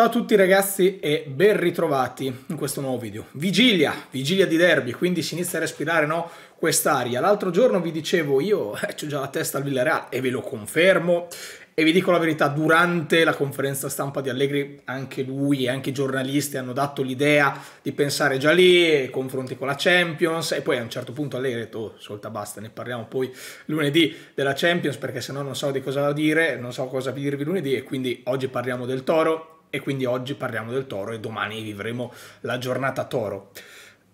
Ciao a tutti ragazzi e ben ritrovati in questo nuovo video. Vigilia, vigilia di derby, quindi si inizia a respirare no? quest'aria. L'altro giorno vi dicevo io eh, ho già la testa al Villarreal e ve lo confermo e vi dico la verità, durante la conferenza stampa di Allegri anche lui e anche i giornalisti hanno dato l'idea di pensare già lì, confronti con la Champions e poi a un certo punto Allegri ha detto oh, solta basta, ne parliamo poi lunedì della Champions perché se no non so di cosa dire, non so cosa dirvi lunedì e quindi oggi parliamo del Toro e quindi oggi parliamo del toro e domani vivremo la giornata toro.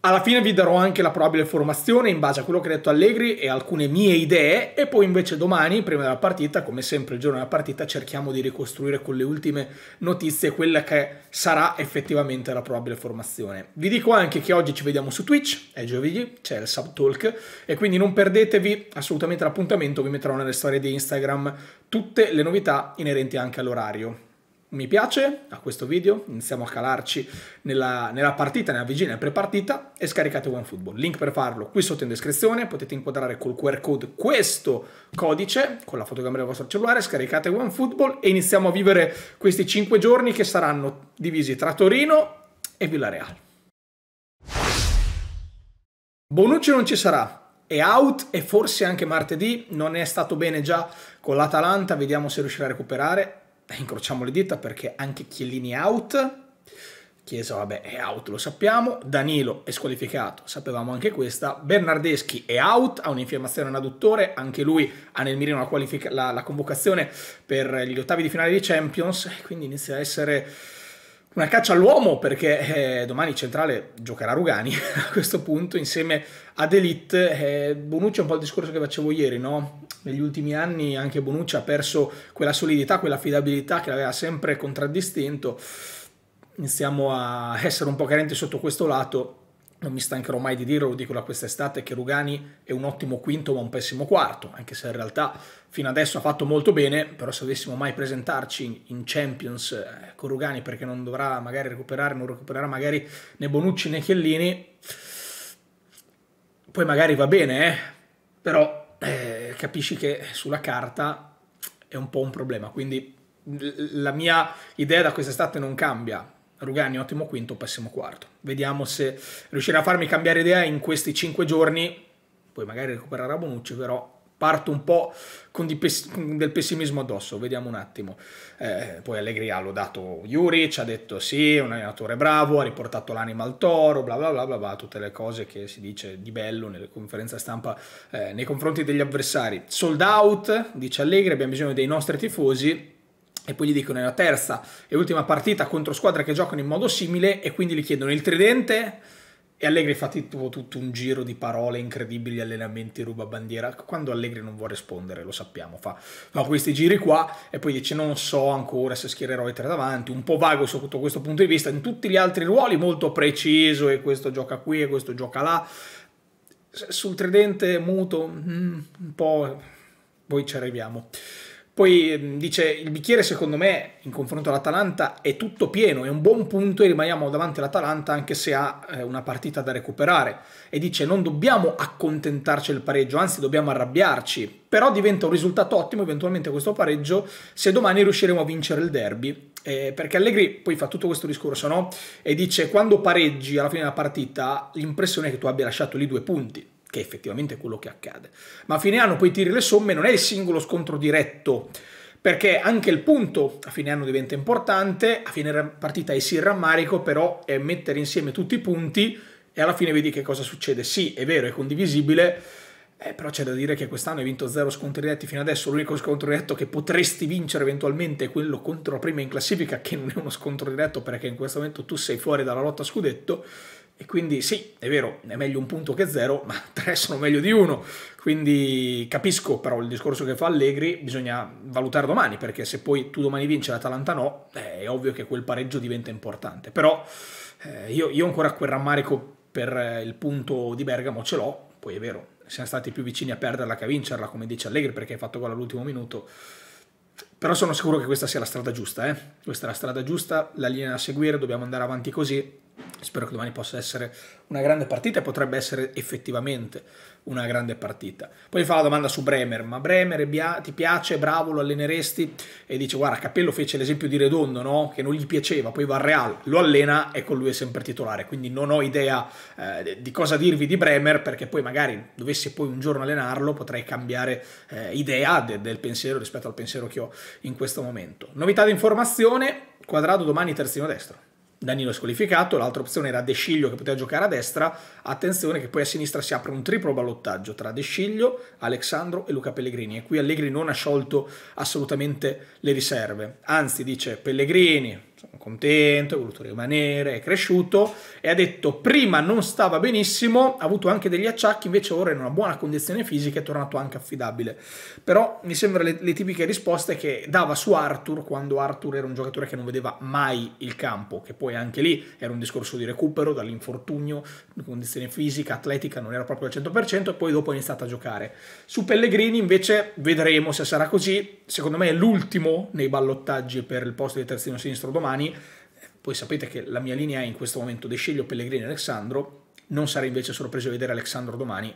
Alla fine vi darò anche la probabile formazione in base a quello che ha detto Allegri e alcune mie idee e poi invece domani, prima della partita, come sempre il giorno della partita, cerchiamo di ricostruire con le ultime notizie quella che sarà effettivamente la probabile formazione. Vi dico anche che oggi ci vediamo su Twitch, è giovedì, c'è il Subtalk e quindi non perdetevi assolutamente l'appuntamento, vi metterò nelle storie di Instagram tutte le novità inerenti anche all'orario mi piace a questo video, iniziamo a calarci nella, nella partita, nella vigilia, prepartita e scaricate OneFootball. Link per farlo qui sotto in descrizione, potete inquadrare col QR code questo codice con la fotocamera del vostro cellulare, scaricate OneFootball e iniziamo a vivere questi 5 giorni che saranno divisi tra Torino e Villareal. Bonucci non ci sarà, è out e forse anche martedì non è stato bene già con l'Atalanta, vediamo se riuscirà a recuperare eh, incrociamo le dita perché anche Chiellini è out. Chiesa, vabbè, è out, lo sappiamo. Danilo è squalificato, sapevamo anche questa. Bernardeschi è out, ha un'infiammazione un adduttore. Anche lui ha nel mirino la, la, la convocazione per gli ottavi di finale di Champions. Eh, quindi inizia a essere una caccia all'uomo perché eh, domani Centrale giocherà Rugani a questo punto insieme ad Elite. Eh, Bonucci è un po' il discorso che facevo ieri, no? Negli ultimi anni anche Bonucci ha perso quella solidità, quella affidabilità che l'aveva sempre contraddistinto. Iniziamo a essere un po' carenti sotto questo lato non mi stancherò mai di dirlo, lo dico da quest'estate, che Rugani è un ottimo quinto ma un pessimo quarto, anche se in realtà fino adesso ha fatto molto bene, però se dovessimo mai presentarci in Champions eh, con Rugani perché non dovrà magari recuperare, non recupererà magari né Bonucci né Chiellini, poi magari va bene, eh? però eh, capisci che sulla carta è un po' un problema, quindi la mia idea da quest'estate non cambia, Rugani ottimo quinto, pessimo quarto. Vediamo se riuscirà a farmi cambiare idea in questi cinque giorni. Poi magari recupererà Bonucci, però parto un po' con del pessimismo addosso, vediamo un attimo. Eh, poi Allegri ha lodato Juric, ha detto sì, è un allenatore bravo, ha riportato l'anima al toro, bla bla bla bla bla, tutte le cose che si dice di bello nelle conferenze stampa eh, nei confronti degli avversari. Sold out, dice Allegri, abbiamo bisogno dei nostri tifosi, e poi gli dicono è la terza e ultima partita contro squadre che giocano in modo simile e quindi gli chiedono il tridente e Allegri fa tipo tutto un giro di parole incredibili, allenamenti, ruba bandiera. Quando Allegri non vuole rispondere, lo sappiamo, fa, fa questi giri qua e poi dice non so ancora se schiererò i tre davanti, un po' vago sotto questo punto di vista, in tutti gli altri ruoli molto preciso e questo gioca qui e questo gioca là. Sul tridente muto, mm, un po'... Poi ci arriviamo. Poi mm, dice il bicchiere secondo me in confronto all'Atalanta è tutto pieno, è un buon punto e rimaniamo davanti all'Atalanta anche se ha eh, una partita da recuperare. E dice non dobbiamo accontentarci del pareggio, anzi dobbiamo arrabbiarci, però diventa un risultato ottimo eventualmente questo pareggio se domani riusciremo a vincere il derby. Eh, perché Allegri poi fa tutto questo discorso no? e dice quando pareggi alla fine della partita l'impressione è che tu abbia lasciato lì due punti che effettivamente quello che accade. Ma a fine anno poi tiri le somme, non è il singolo scontro diretto, perché anche il punto a fine anno diventa importante, a fine partita è sì il rammarico, però è mettere insieme tutti i punti e alla fine vedi che cosa succede. Sì, è vero, è condivisibile, eh, però c'è da dire che quest'anno hai vinto zero scontri diretti fino adesso, l'unico scontro diretto che potresti vincere eventualmente è quello contro la prima in classifica, che non è uno scontro diretto perché in questo momento tu sei fuori dalla lotta scudetto, e quindi sì, è vero, è meglio un punto che zero, ma tre sono meglio di uno. Quindi capisco però il discorso che fa Allegri, bisogna valutare domani, perché se poi tu domani vinci l'Atalanta no, eh, è ovvio che quel pareggio diventa importante. Però eh, io, io, ancora quel rammarico per eh, il punto di Bergamo ce l'ho, poi è vero, siamo stati più vicini a perderla che a vincerla, come dice Allegri, perché hai fatto gol all'ultimo minuto. Però sono sicuro che questa sia la strada giusta, eh? questa è la strada giusta, la linea da seguire, dobbiamo andare avanti così Spero che domani possa essere una grande partita e potrebbe essere effettivamente una grande partita. Poi fa la domanda su Bremer, ma Bremer ti piace, bravo, lo alleneresti? E dice guarda, Capello fece l'esempio di Redondo, no? che non gli piaceva, poi va al Real, lo allena e con lui è sempre titolare, quindi non ho idea eh, di cosa dirvi di Bremer perché poi magari dovessi poi un giorno allenarlo potrei cambiare eh, idea de del pensiero rispetto al pensiero che ho in questo momento. Novità di informazione, quadrato domani terzino destro. Danilo è squalificato, l'altra opzione era De Sciglio che poteva giocare a destra, attenzione che poi a sinistra si apre un triplo ballottaggio tra De Sciglio, Alexandro e Luca Pellegrini e qui Allegri non ha sciolto assolutamente le riserve, anzi dice Pellegrini, sono contento, è voluto rimanere, è cresciuto e ha detto prima non stava benissimo, ha avuto anche degli acciacchi, invece ora è in una buona condizione fisica è tornato anche affidabile. Però mi sembrano le, le, tipiche risposte che dava su Arthur quando Arthur era un giocatore che non vedeva mai il campo, che poi anche lì era un discorso di recupero dall'infortunio, condizione fisica, atletica non era proprio al 100% e poi dopo è iniziato a giocare. Su Pellegrini invece vedremo se sarà così, secondo me è l'ultimo nei ballottaggi per il posto di terzino sinistro domani domani, poi sapete che la mia linea è in questo momento De Sceglio, Pellegrini e Alessandro, non sarei invece sorpreso di vedere Alessandro domani,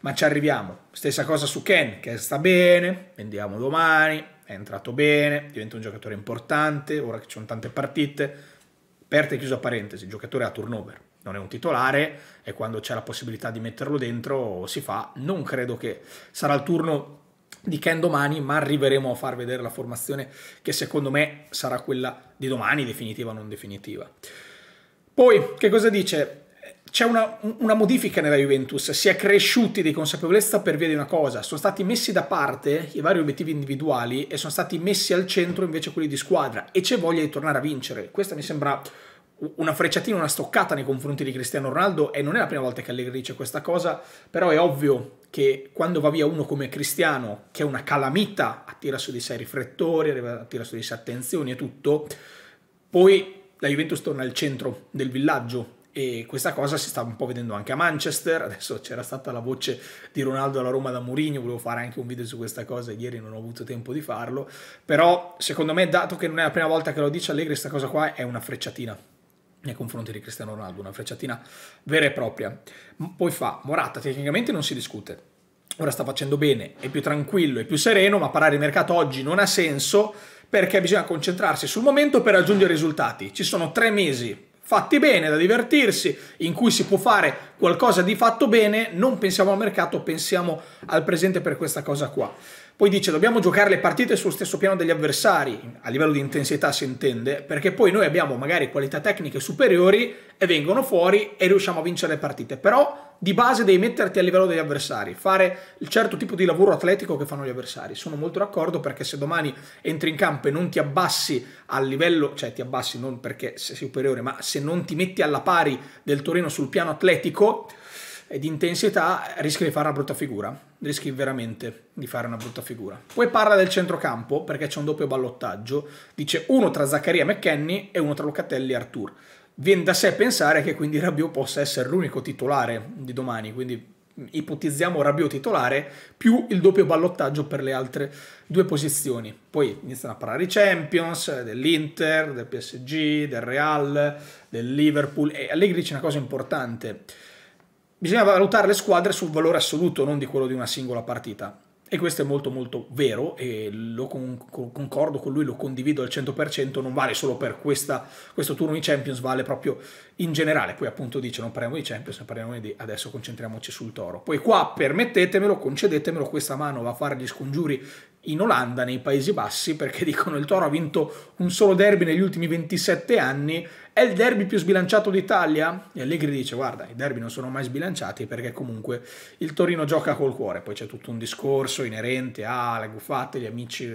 ma ci arriviamo. Stessa cosa su Ken, che sta bene, vendiamo domani, è entrato bene, diventa un giocatore importante, ora che ci sono tante partite, aperta e chiusa parentesi, giocatore a turnover, non è un titolare e quando c'è la possibilità di metterlo dentro si fa. Non credo che sarà il turno di Ken domani, ma arriveremo a far vedere la formazione che secondo me sarà quella di domani, definitiva o non definitiva. Poi, che cosa dice? C'è una, una, modifica nella Juventus, si è cresciuti di consapevolezza per via di una cosa, sono stati messi da parte i vari obiettivi individuali e sono stati messi al centro invece quelli di squadra e c'è voglia di tornare a vincere. Questa mi sembra una frecciatina, una stoccata nei confronti di Cristiano Ronaldo e non è la prima volta che Allegri dice questa cosa, però è ovvio che quando va via uno come Cristiano, che è una calamita, attira su di sé i riflettori, attira su di sé attenzioni e tutto, poi la Juventus torna al centro del villaggio e questa cosa si sta un po' vedendo anche a Manchester, adesso c'era stata la voce di Ronaldo alla Roma da Mourinho, volevo fare anche un video su questa cosa, e ieri non ho avuto tempo di farlo, però secondo me dato che non è la prima volta che lo dice Allegri questa cosa qua è una frecciatina nei confronti di Cristiano Ronaldo, una frecciatina vera e propria. Poi fa, Morata tecnicamente non si discute, ora sta facendo bene, è più tranquillo, è più sereno, ma parlare di mercato oggi non ha senso perché bisogna concentrarsi sul momento per raggiungere risultati. Ci sono tre mesi fatti bene, da divertirsi, in cui si può fare qualcosa di fatto bene, non pensiamo al mercato, pensiamo al presente per questa cosa qua. Poi dice dobbiamo giocare le partite sullo stesso piano degli avversari, a livello di intensità si intende, perché poi noi abbiamo magari qualità tecniche superiori e vengono fuori e riusciamo a vincere le partite. Però di base devi metterti a livello degli avversari, fare il certo tipo di lavoro atletico che fanno gli avversari. Sono molto d'accordo perché se domani entri in campo e non ti abbassi al livello, cioè ti abbassi non perché sei superiore, ma se non ti metti alla pari del Torino sul piano atletico di intensità, rischi di fare una brutta figura. Rischi veramente di fare una brutta figura. Poi parla del centrocampo perché c'è un doppio ballottaggio. Dice uno tra Zaccaria e McKenny e uno tra Locatelli e Artur. Viene da sé pensare che quindi Rabiot possa essere l'unico titolare di domani, quindi ipotizziamo Rabiot titolare più il doppio ballottaggio per le altre due posizioni. Poi iniziano a parlare i Champions, dell'Inter, del PSG, del Real, del Liverpool e Allegri dice una cosa importante bisogna valutare le squadre sul valore assoluto, non di quello di una singola partita. E questo è molto molto vero e lo con, con, concordo con lui, lo condivido al 100%, non vale solo per questa, questo turno di Champions, vale proprio in generale. Poi appunto dice non parliamo di Champions, non parliamo di adesso concentriamoci sul Toro. Poi qua permettetemelo, concedetemelo, questa mano va a fare gli scongiuri in Olanda, nei Paesi Bassi, perché dicono il Toro ha vinto un solo derby negli ultimi 27 anni, è il derby più sbilanciato d'Italia? E Allegri dice guarda, i derby non sono mai sbilanciati perché comunque il Torino gioca col cuore, poi c'è tutto un discorso inerente alle ah, guffate, gli amici,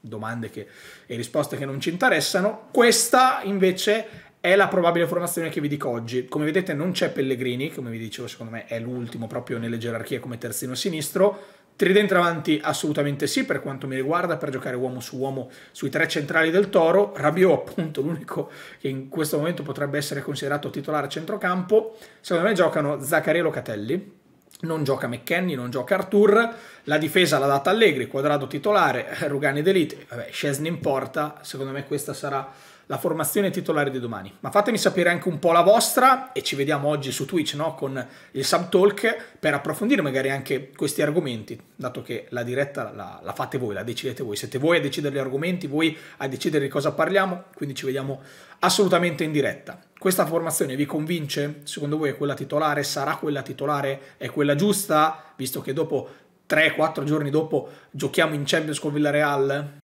domande che, e risposte che non ci interessano. Questa invece è la probabile formazione che vi dico oggi. Come vedete non c'è Pellegrini, come vi dicevo secondo me è l'ultimo proprio nelle gerarchie come terzino sinistro. Tridente avanti assolutamente sì per quanto mi riguarda per giocare uomo su uomo sui tre centrali del Toro, Rabiot appunto l'unico che in questo momento potrebbe essere considerato titolare a centrocampo, secondo me giocano Zaccaria e Locatelli, non gioca McKenny, non gioca Artur, la difesa l'ha data Allegri, quadrato titolare, eh, Rugani d'elite, vabbè Scesni in porta, secondo me questa sarà la formazione titolare di domani. Ma fatemi sapere anche un po' la vostra e ci vediamo oggi su Twitch no? con il Subtalk per approfondire magari anche questi argomenti, dato che la diretta la, la fate voi, la decidete voi. Siete voi a decidere gli argomenti, voi a decidere di cosa parliamo, quindi ci vediamo assolutamente in diretta. Questa formazione vi convince? Secondo voi è quella titolare? Sarà quella titolare? È quella giusta? Visto che dopo 3-4 giorni dopo giochiamo in Champions con Villarreal?